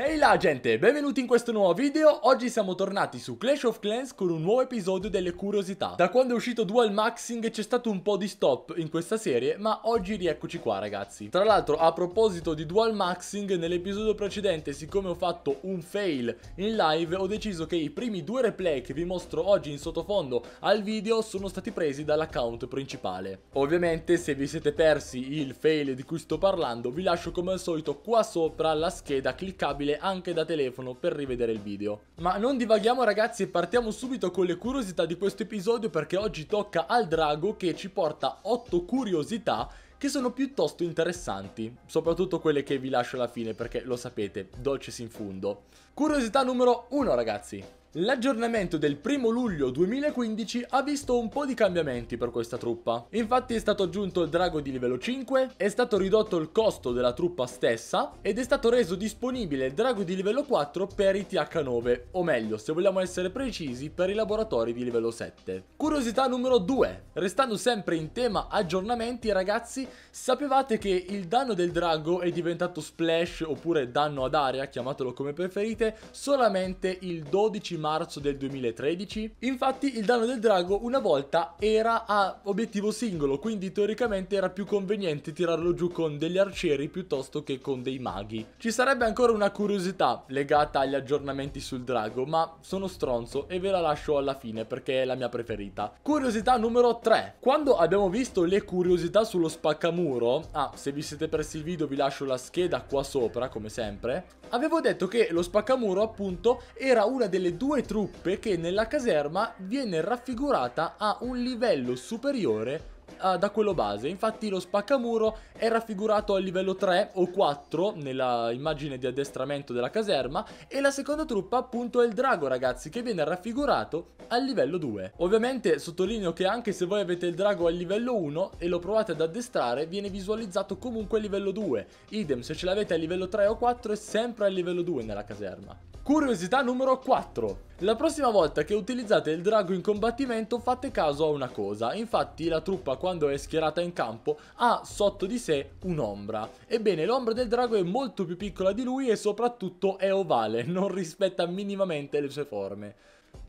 Ehi hey là gente, benvenuti in questo nuovo video, oggi siamo tornati su Clash of Clans con un nuovo episodio delle curiosità Da quando è uscito Dual Maxing c'è stato un po' di stop in questa serie, ma oggi rieccoci qua ragazzi Tra l'altro a proposito di Dual Maxing, nell'episodio precedente siccome ho fatto un fail in live Ho deciso che i primi due replay che vi mostro oggi in sottofondo al video sono stati presi dall'account principale Ovviamente se vi siete persi il fail di cui sto parlando vi lascio come al solito qua sopra la scheda cliccabile disponibile anche da telefono per rivedere il video. Ma non divaghiamo ragazzi e partiamo subito con le curiosità di questo episodio perché oggi tocca al drago che ci porta 8 curiosità che sono piuttosto interessanti, soprattutto quelle che vi lascio alla fine perché lo sapete, dolce in fundo. Curiosità numero 1 ragazzi. L'aggiornamento del 1 luglio 2015 ha visto un po' di cambiamenti per questa truppa. Infatti è stato aggiunto il drago di livello 5, è stato ridotto il costo della truppa stessa ed è stato reso disponibile il drago di livello 4 per i TH9, o meglio, se vogliamo essere precisi, per i laboratori di livello 7. Curiosità numero 2. Restando sempre in tema aggiornamenti, ragazzi, sapevate che il danno del drago è diventato splash oppure danno ad aria, chiamatelo come preferite, solamente il 12 marzo del 2013. Infatti il danno del drago una volta era a obiettivo singolo, quindi teoricamente era più conveniente tirarlo giù con degli arcieri piuttosto che con dei maghi. Ci sarebbe ancora una curiosità legata agli aggiornamenti sul drago, ma sono stronzo e ve la lascio alla fine perché è la mia preferita. Curiosità numero 3. Quando abbiamo visto le curiosità sullo spaccamuro, ah, se vi siete persi il video vi lascio la scheda qua sopra, come sempre, avevo detto che lo spaccamuro appunto era una delle due due truppe che nella caserma viene raffigurata a un livello superiore ah, da quello base. Infatti lo spaccamuro è raffigurato a livello 3 o 4 nella immagine di addestramento della caserma e la seconda truppa appunto è il drago ragazzi che viene raffigurato al livello 2. Ovviamente sottolineo che anche se voi avete il drago al livello 1 e lo provate ad addestrare viene visualizzato comunque a livello 2. Idem se ce l'avete a livello 3 o 4 è sempre a livello 2 nella caserma. Curiosità numero 4. La prossima volta che utilizzate il drago in combattimento fate caso a una cosa, infatti la truppa quando è schierata in campo ha sotto di sé un'ombra. Ebbene l'ombra del drago è molto più piccola di lui e soprattutto è ovale, non rispetta minimamente le sue forme.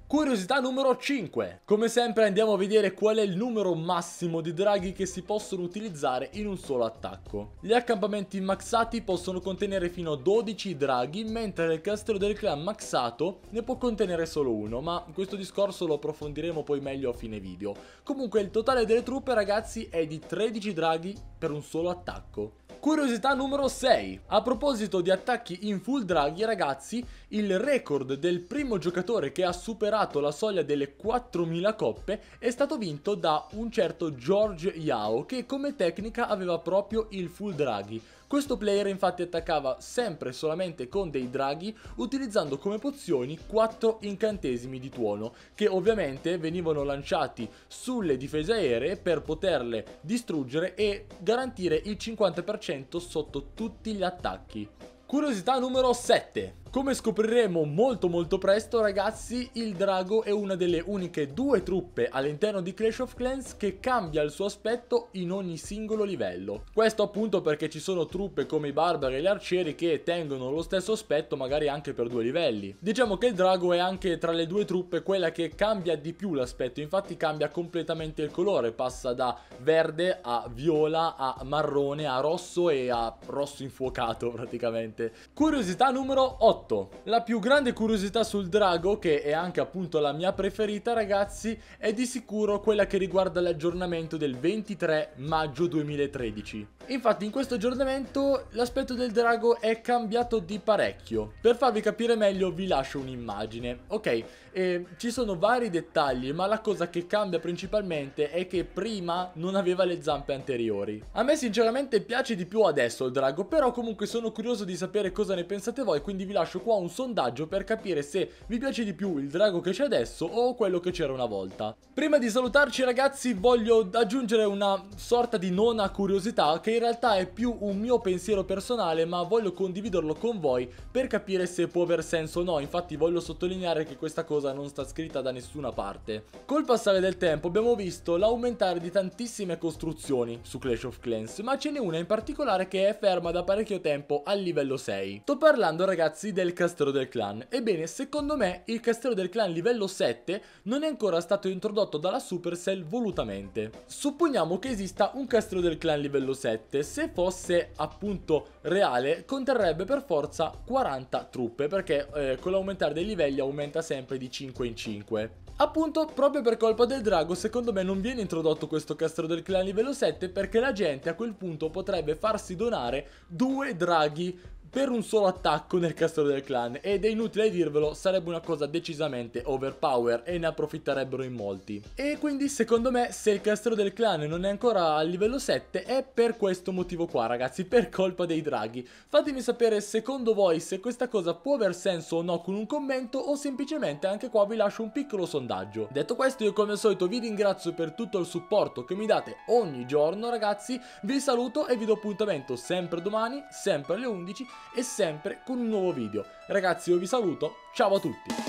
Curiosità numero 5. Come sempre andiamo a vedere qual è il numero massimo di draghi che si possono utilizzare in un solo attacco. Gli accampamenti maxati possono contenere fino a 12 draghi, mentre il castello del clan maxato ne può contenere solo uno, ma questo discorso lo approfondiremo poi meglio a fine video. Comunque il totale delle truppe ragazzi è di 13 draghi per un solo attacco. Curiosità numero 6. A proposito di attacchi in full draghi, ragazzi, il record del primo giocatore che ha superato la soglia delle 4000 coppe è stato vinto da un certo George Yao che come tecnica aveva proprio il full draghi. Questo player infatti attaccava sempre e solamente con dei draghi utilizzando come pozioni 4 incantesimi di tuono che ovviamente venivano lanciati sulle difese aeree per poterle distruggere e garantire il 50% sotto tutti gli attacchi. Curiosità numero 7 come scopriremo molto molto presto ragazzi, il drago è una delle uniche due truppe all'interno di Clash of Clans che cambia il suo aspetto in ogni singolo livello. Questo appunto perché ci sono truppe come i barbari e gli arcieri che tengono lo stesso aspetto magari anche per due livelli. Diciamo che il drago è anche tra le due truppe quella che cambia di più l'aspetto, infatti cambia completamente il colore, passa da verde a viola a marrone a rosso e a rosso infuocato praticamente. Curiosità numero 8. 8. La più grande curiosità sul drago, che è anche appunto la mia preferita ragazzi, è di sicuro quella che riguarda l'aggiornamento del 23 maggio 2013. Infatti in questo aggiornamento l'aspetto del drago è cambiato di parecchio. Per farvi capire meglio vi lascio un'immagine. Ok, eh, ci sono vari dettagli ma la cosa che cambia principalmente è che prima non aveva le zampe anteriori. A me sinceramente piace di più adesso il drago però comunque sono curioso di sapere cosa ne pensate voi quindi vi lascio qua un sondaggio per capire se vi piace di più il drago che c'è adesso o quello che c'era una volta. Prima di salutarci ragazzi voglio aggiungere una sorta di nona curiosità che in realtà è più un mio pensiero personale ma voglio condividerlo con voi per capire se può aver senso o no, infatti voglio sottolineare che questa cosa non sta scritta da nessuna parte. Col passare del tempo abbiamo visto l'aumentare di tantissime costruzioni su Clash of Clans, ma ce n'è una in particolare che è ferma da parecchio tempo al livello 6. Sto parlando ragazzi del castello del clan, ebbene secondo me il castello del clan livello 7 non è ancora stato introdotto dalla Supercell volutamente. Supponiamo che esista un castello del clan livello 7, 7, se fosse appunto reale, conterrebbe per forza 40 truppe, perché eh, con l'aumentare dei livelli aumenta sempre di 5 in 5. Appunto, proprio per colpa del drago, secondo me non viene introdotto questo castro del clan livello 7 perché la gente a quel punto potrebbe farsi donare due draghi per un solo attacco nel castello del clan ed è inutile dirvelo sarebbe una cosa decisamente overpower e ne approfitterebbero in molti e quindi secondo me se il castello del clan non è ancora a livello 7 è per questo motivo qua ragazzi per colpa dei draghi fatemi sapere secondo voi se questa cosa può aver senso o no con un commento o semplicemente anche qua vi lascio un piccolo sondaggio detto questo io come al solito vi ringrazio per tutto il supporto che mi date ogni giorno ragazzi vi saluto e vi do appuntamento sempre domani sempre alle 11 e sempre con un nuovo video. Ragazzi io vi saluto, ciao a tutti!